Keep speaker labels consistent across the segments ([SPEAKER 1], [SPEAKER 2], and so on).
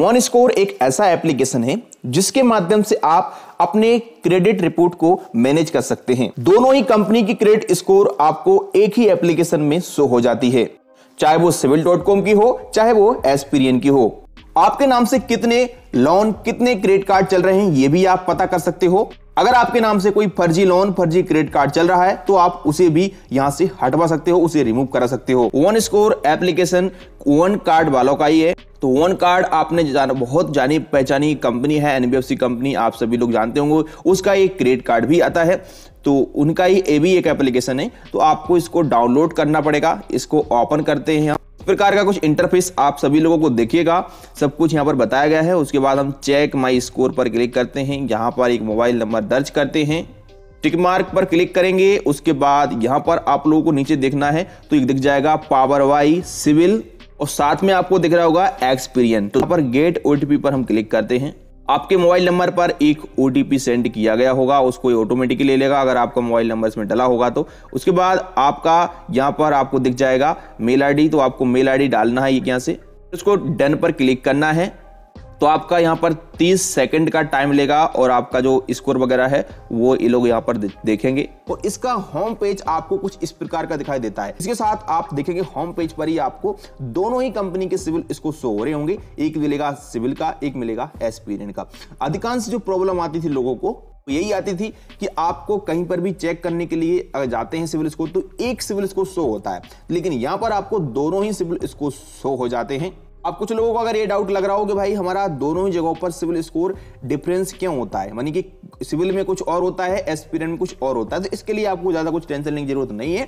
[SPEAKER 1] one score एक ऐसा application है जिसके माध्यम से आप अपने क्रेडिट रिपोर्ट को मैनेज कर सकते हैं दोनों ही कंपनी की क्रेडिट स्कोर आपको एक ही एप्लीकेशन में शो हो जाती है चाहे वो सिविल डॉट कॉम की हो चाहे वो एसपीरियन की हो आपके नाम से कितने लोन कितने क्रेडिट कार्ड चल रहे हैं ये भी आप पता कर सकते हो अगर आपके नाम से कोई फर्जी लोन फर्जी क्रेडिट कार्ड चल रहा है तो आप उसे भी यहाँ से हटवा सकते हो उसे रिमूव करा सकते हो one score application one card वालों का ही है तो वन कार्ड आपने जान, बहुत जानी पहचानी कंपनी है एनबीएफसी कंपनी आप सभी लोग जानते होंगे उसका एक क्रेडिट कार्ड भी आता है तो उनका ही ए भी एक एप्लीकेशन है तो आपको इसको डाउनलोड करना पड़ेगा इसको ओपन करते हैं इस प्रकार का कुछ इंटरफेस आप सभी लोगों को देखिएगा सब कुछ यहाँ पर बताया गया है उसके बाद हम चेक माई स्कोर पर क्लिक करते हैं यहाँ पर एक मोबाइल नंबर दर्ज करते हैं टिक मार्क पर क्लिक करेंगे उसके बाद यहाँ पर आप लोगों को नीचे देखना है तो एक दिख जाएगा पावर वाई सिविल और साथ में आपको दिख रहा होगा एक्सपीरियंस तो यहाँ पर गेट ओ पर हम क्लिक करते हैं आपके मोबाइल नंबर पर एक ओ सेंड किया गया होगा उसको ऑटोमेटिकली ले लेगा अगर आपका मोबाइल नंबर इसमें डला होगा तो उसके बाद आपका यहाँ पर आपको दिख जाएगा मेल आई तो आपको मेल आई डालना है यहाँ से उसको डन पर क्लिक करना है तो आपका यहाँ पर 30 सेकंड का टाइम लेगा और आपका जो स्कोर वगैरह है वो ये लोग यहाँ पर देखेंगे और तो इसका होम पेज आपको कुछ इस प्रकार का दिखाई देता है इसके साथ आप देखेंगे होम पेज पर ही आपको दोनों ही कंपनी के सिविल स्कोर शो हो रहे होंगे एक मिलेगा सिविल का एक मिलेगा एसपीरियन का अधिकांश जो प्रॉब्लम आती थी लोगों को यही आती थी कि आपको कहीं पर भी चेक करने के लिए अगर जाते हैं सिविल स्कोर तो एक सिविल स्कोर शो होता है लेकिन यहां पर आपको दोनों ही सिविल स्कोर शो हो जाते हैं अब कुछ लोगों को अगर ये डाउट लग रहा हो कि भाई हमारा दोनों ही जगहों पर सिविल स्कोर डिफरेंस क्यों होता है मानी कि सिविल में कुछ और होता है एस्पिरेंट में कुछ और होता है तो इसके लिए आपको ज़्यादा कुछ टेंशन लेने की जरूरत नहीं है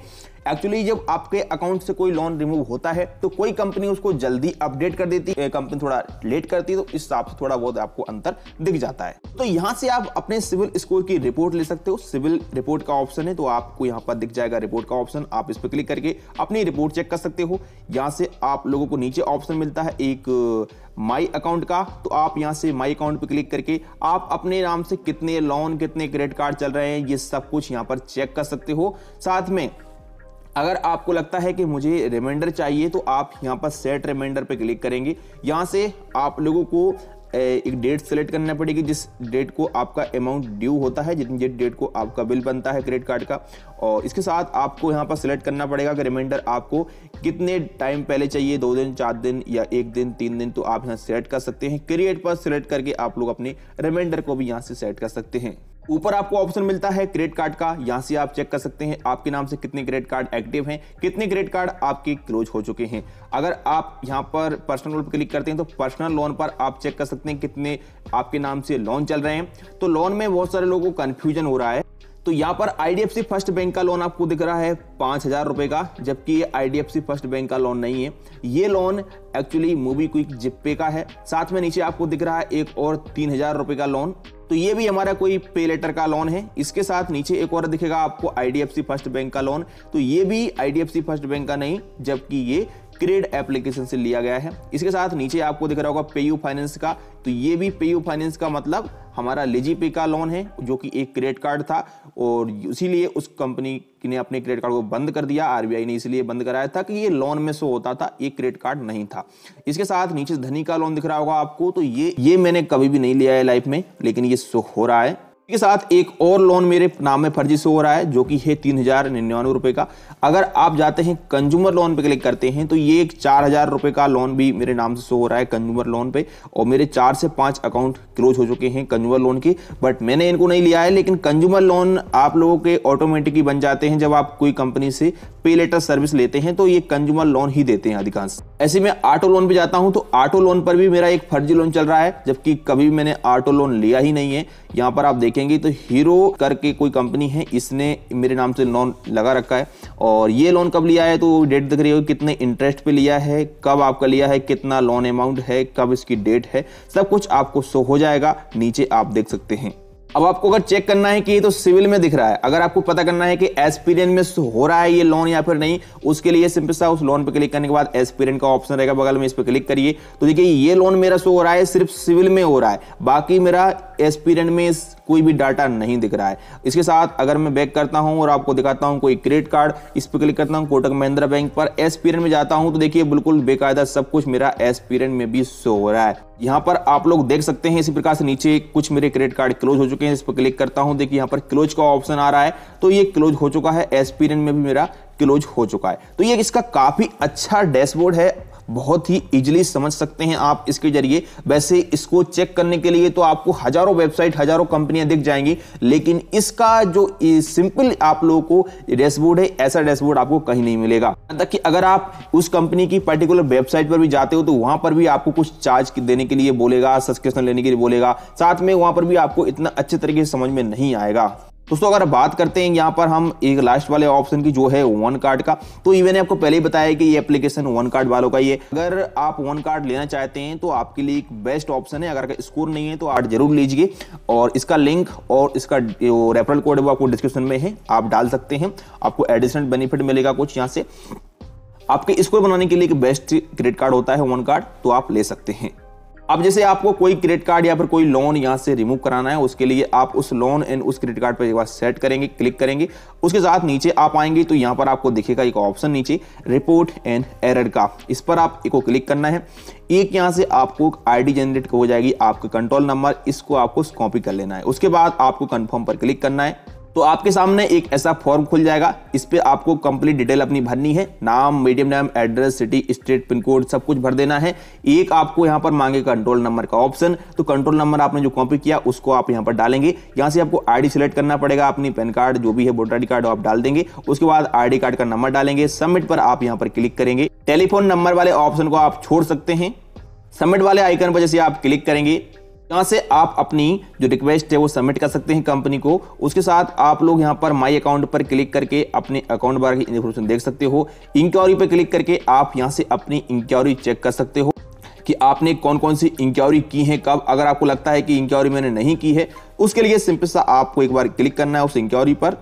[SPEAKER 1] एक्चुअली जब आपके अकाउंट से कोई लोन रिमूव होता है तो कोई कंपनी उसको जल्दी अपडेट कर देती है कंपनी थोड़ा लेट करती है तो इस हिसाब से थोड़ा बहुत आपको अंतर दिख जाता है तो यहाँ से आप अपने सिविल स्कोर की रिपोर्ट ले सकते हो सिविल रिपोर्ट का ऑप्शन है तो आपको यहाँ पर दिख जाएगा रिपोर्ट का ऑप्शन आप इस पर क्लिक करके अपनी रिपोर्ट चेक कर सकते हो यहाँ से आप लोगों को नीचे ऑप्शन मिलता है एक माई अकाउंट का तो आप यहाँ से माई अकाउंट पर क्लिक करके आप अपने नाम से कितने लोन कितने क्रेडिट कार्ड चल रहे हैं ये सब कुछ यहाँ पर चेक कर सकते हो साथ में अगर आपको लगता है कि मुझे रिमाइंडर चाहिए तो आप यहाँ पर सेट रिमाइंडर पर क्लिक करेंगे यहाँ से आप लोगों को एक डेट सेलेक्ट करना पड़ेगी जिस डेट को आपका अमाउंट ड्यू होता है जितनी जिस डेट को आपका बिल बनता है क्रेडिट कार्ड का और इसके साथ आपको यहाँ पर सिलेक्ट करना पड़ेगा कि रिमाइंडर आपको कितने टाइम पहले चाहिए दो दिन चार दिन या एक दिन तीन दिन तो आप यहाँ सेलेक्ट कर सकते हैं क्रिएट पर सिलेक्ट करके आप लोग अपने रिमाइंडर को भी यहाँ से सेट कर सकते हैं ऊपर आपको ऑप्शन मिलता है क्रेडिट कार्ड का यहाँ से आप चेक कर सकते हैं आपके नाम से कितने क्रेडिट कार्ड एक्टिव हैं कितने क्रेडिट कार्ड आपके क्लोज हो चुके हैं अगर आप यहाँ पर पर्सनल लोन पर क्लिक करते हैं तो पर्सनल लोन पर आप चेक कर सकते हैं कितने आपके नाम से लोन चल रहे हैं तो लोन में बहुत सारे लोगों को कन्फ्यूजन हो रहा है तो यहाँ पर आई फर्स्ट बैंक का लोन आपको दिख रहा है पाँच हज़ार रुपए का जबकि ये आई फर्स्ट बैंक का लोन नहीं है ये लोन एक्चुअली मूवी क्विक जिप्पे का है साथ में नीचे आपको दिख रहा है एक और तीन हज़ार रुपए का लोन तो ये भी हमारा कोई पे लेटर का लोन है इसके साथ नीचे एक और दिखेगा आपको आईडीएफसी फर्स्ट बैंक का लोन तो ये भी आईडीएफसी फर्स्ट बैंक का नहीं जबकि ये क्रेड एप्लीकेशन से लिया गया है इसके साथ नीचे आपको दिख रहा होगा पेयू फाइनेंस का तो ये भी पेयू फाइनेंस का मतलब हमारा लिजी पे का लोन है जो कि एक क्रेडिट कार्ड था और इसीलिए उस कंपनी ने अपने क्रेडिट कार्ड को बंद कर दिया आरबीआई ने इसलिए बंद कराया था कि ये लोन में शो होता था ये क्रेडिट कार्ड नहीं था इसके साथ नीचे धनी का लोन दिख रहा होगा आपको तो ये ये मैंने कभी भी नहीं लिया है लाइफ में लेकिन ये शो हो रहा है के साथ एक और लोन मेरे नाम में फर्जी से हो रहा है जो कि है तीन हजार निन्यानवे रुपए का अगर आप जाते हैं कंज्यूमर लोन पे क्लिक करते हैं तो ये एक चार हजार रुपए का लोन भी मेरे नाम से शो हो रहा है कंज्यूमर लोन पे और मेरे चार से पांच अकाउंट क्लोज हो चुके हैं कंज्यूमर लोन के बट मैंने इनको नहीं लिया है लेकिन कंज्यूमर लोन आप लोगों के ऑटोमेटिकली बन जाते हैं जब आप कोई कंपनी से पे लेटर सर्विस लेते हैं तो ये कंज्यूमर लोन ही देते हैं अधिकांश ऐसे में ऑटो लोन पे जाता हूं तो ऑटो लोन पर भी मेरा एक फर्जी लोन चल रहा है जबकि कभी मैंने ऑटो लोन लिया ही नहीं है यहाँ पर आप देखेंगे तो हीरो करके कोई कंपनी है इसने मेरे नाम से लोन लगा रखा है और ये लोन कब लिया है तो डेट दिख रही होगी कितने इंटरेस्ट पे लिया है कब आपका लिया है कितना लोन अमाउंट है कब इसकी डेट है सब कुछ आपको शो हो जाएगा नीचे आप देख सकते हैं अब आपको अगर चेक करना है कि ये तो सिविल में दिख रहा है अगर आपको पता करना है कि एस्पिरियन में हो रहा है ये लोन या फिर नहीं उसके लिए सिंपल सा उस लोन पे क्लिक करने के बाद एस्पिरियन का ऑप्शन रहेगा बगल में इस पर क्लिक करिए तो देखिए ये लोन मेरा शो हो रहा है सिर्फ सिविल में हो रहा है बाकी मेरा एस्पिरियन में कोई भी डाटा नहीं दिख रहा है इसके साथ अगर मैं बैक करता हूँ और आपको दिखाता हूँ कोई क्रेडिट कार्ड इस पर क्लिक करता हूँ कोटक महिंद्रा बैंक पर एस्पिरियन में जाता हूँ तो देखिए बिल्कुल बेकायदा सब कुछ मेरा एस्पिरियन में भी शो हो रहा है यहाँ पर आप लोग देख सकते हैं इसी प्रकार से नीचे कुछ मेरे क्रेडिट कार्ड क्लोज हो चुके हैं इस पर क्लिक करता हूँ देखिए यहाँ पर क्लोज का ऑप्शन आ रहा है तो ये क्लोज हो चुका है एसपीरियन में भी मेरा क्लोज हो चुका है तो ये इसका काफी अच्छा डैशबोर्ड है बहुत ही इजीली समझ सकते हैं आप इसके जरिए वैसे इसको चेक करने के लिए तो आपको हजारों वेबसाइट हजारों कंपनियां दिख जाएंगी लेकिन इसका जो सिंपल आप लोगों को डैशबोर्ड है ऐसा डैशबोर्ड आपको कहीं नहीं मिलेगा तक कि अगर आप उस कंपनी की पर्टिकुलर वेबसाइट पर भी जाते हो तो वहां पर भी आपको कुछ चार्ज देने के लिए बोलेगा सब्सक्रिप्शन लेने के लिए बोलेगा साथ में वहां पर भी आपको इतना अच्छे तरीके से समझ में नहीं आएगा दोस्तों अगर बात करते हैं यहाँ पर हम एक लास्ट वाले ऑप्शन की जो है वन कार्ड का तो ये मैंने आपको पहले ही बताया कि ये एप्लीकेशन वन कार्ड वालों का ही है अगर आप वन कार्ड लेना चाहते हैं तो आपके लिए एक बेस्ट ऑप्शन है अगर स्कोर नहीं है तो आठ जरूर लीजिए और इसका लिंक और इसका जो रेफरल कोड है वो आपको डिस्क्रिप्शन में है आप डाल सकते हैं आपको एडिशनल बेनिफिट मिलेगा कुछ यहाँ से आपके स्कोर बनाने के लिए एक बेस्ट क्रेडिट कार्ड होता है वन कार्ड तो आप ले सकते हैं अब जैसे आपको कोई क्रेडिट कार्ड या फिर कोई लोन यहाँ से रिमूव कराना है उसके लिए आप उस लोन एंड उस क्रेडिट कार्ड पर एक बार सेट करेंगे क्लिक करेंगे उसके साथ नीचे आप आएंगे तो यहाँ पर आपको दिखेगा एक ऑप्शन नीचे रिपोर्ट एंड एरर का इस पर आप एक क्लिक करना है एक यहाँ से आपको आईडी जनरेट हो जाएगी आपका कंट्रोल नंबर इसको आपको कॉपी कर लेना है उसके बाद आपको कन्फर्म पर क्लिक करना है तो आपके सामने एक ऐसा फॉर्म खुल जाएगा इस पर आपको कंप्लीट डिटेल अपनी भरनी है नाम medium name address city state pin code सब कुछ भर देना है एक आपको यहाँ पर मांगे कंट्रोल नंबर का ऑप्शन तो कंट्रोल नंबर आपने जो कॉपी किया उसको आप यहाँ पर डालेंगे यहाँ से आपको आईडी सिलेक्ट करना पड़ेगा अपनी पैन कार्ड जो भी है वोटर आई कार्ड आप डाल देंगे उसके बाद आई कार्ड का नंबर डालेंगे सबमिट पर आप यहाँ पर क्लिक करेंगे टेलीफोन नंबर वाले ऑप्शन को आप छोड़ सकते हैं सबमिट वाले आइकन पर जैसे आप क्लिक करेंगे यहाँ से आप अपनी जो रिक्वेस्ट है वो सबमिट कर सकते हैं कंपनी को उसके साथ आप लोग यहाँ पर माई अकाउंट पर क्लिक करके अपने अकाउंट बारे की इन्फॉर्मेशन देख सकते हो इंक्वायरी पर क्लिक करके आप यहाँ से अपनी इंक्वायरी चेक कर सकते हो कि आपने कौन कौन सी इंक्वायरी की है कब अगर आपको लगता है कि इंक्वायरी मैंने नहीं की है उसके लिए सिंपल सा आपको एक बार क्लिक करना है उस इंक्वायरी पर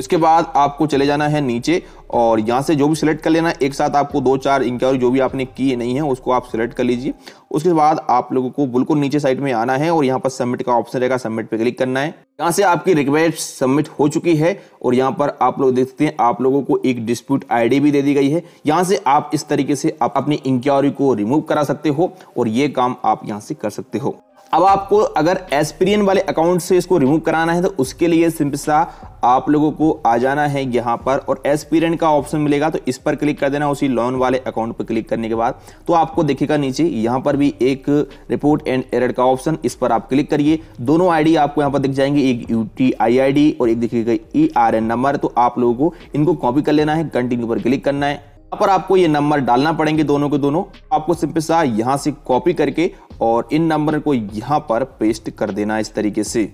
[SPEAKER 1] इसके बाद आपको चले जाना है नीचे और यहाँ से जो भी सिलेक्ट कर लेना एक साथ आपको दो चार इंक्वायरी जो भी आपने की नहीं है उसको आप सिलेक्ट कर लीजिए उसके बाद आप लोगों को बिल्कुल नीचे साइड में आना है और यहाँ पर सबमिट का ऑप्शन रहेगा सबमिट पे क्लिक करना है यहाँ से आपकी रिक्वेस्ट सबमिट हो चुकी है और यहाँ पर आप लोग देख सकते हैं आप लोगों को एक डिस्प्यूट आई भी दे दी गई है यहाँ से आप इस तरीके से आप अपनी इंक्वायरी को रिमूव करा सकते हो और ये काम आप यहाँ से कर सकते हो अब आपको अगर एसपीरियन वाले अकाउंट से इसको रिमूव कराना है तो उसके लिए सिंपल सा आप लोगों को आ जाना है यहाँ पर और एसपीरियन का ऑप्शन मिलेगा तो इस पर क्लिक कर देना उसी लोन वाले अकाउंट पर क्लिक करने के बाद तो आपको देखेगा नीचे यहाँ पर भी एक रिपोर्ट एंड एरर का ऑप्शन इस पर आप क्लिक करिए दोनों आईडी आपको यहाँ पर दिख जाएंगे एक U T I I D और एक दिखेगा ई आर एन नंबर तो आप लोगों को इनको कॉपी कर लेना है कंटिन्यू पर क्लिक करना है पर आपको ये नंबर डालना पड़ेंगे दोनों के दोनों आपको सिंपल सा यहाँ से कॉपी करके और इन नंबर को यहाँ पर पेस्ट कर देना इस तरीके से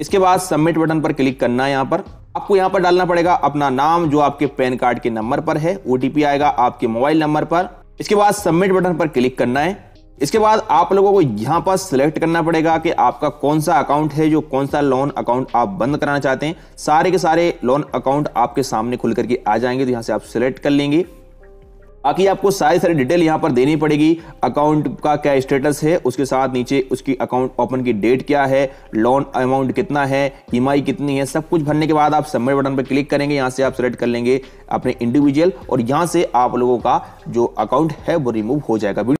[SPEAKER 1] इसके बाद सबमिट बटन पर क्लिक करना है यहाँ पर आपको यहाँ पर डालना पड़ेगा अपना नाम जो आपके पैन कार्ड के नंबर पर है ओ आएगा आपके मोबाइल नंबर पर इसके बाद सबमिट बटन पर क्लिक करना है इसके बाद आप लोगों को यहाँ पर सिलेक्ट करना पड़ेगा कि आपका कौन सा अकाउंट है जो कौन सा लोन अकाउंट आप बंद कराना चाहते हैं सारे के सारे लोन अकाउंट आपके सामने खुल करके आ जाएंगे तो यहाँ से आप सिलेक्ट कर लेंगे बाकी आपको सारी सारी डिटेल यहाँ पर देनी पड़ेगी अकाउंट का क्या स्टेटस है उसके साथ नीचे उसकी अकाउंट ओपन की डेट क्या है लोन अमाउंट कितना है ई e कितनी है सब कुछ भरने के बाद आप सबमिट बटन पर क्लिक करेंगे यहाँ से आप सेलेक्ट कर लेंगे अपने इंडिविजुअल और यहाँ से आप लोगों का जो अकाउंट है वो रिमूव हो जाएगा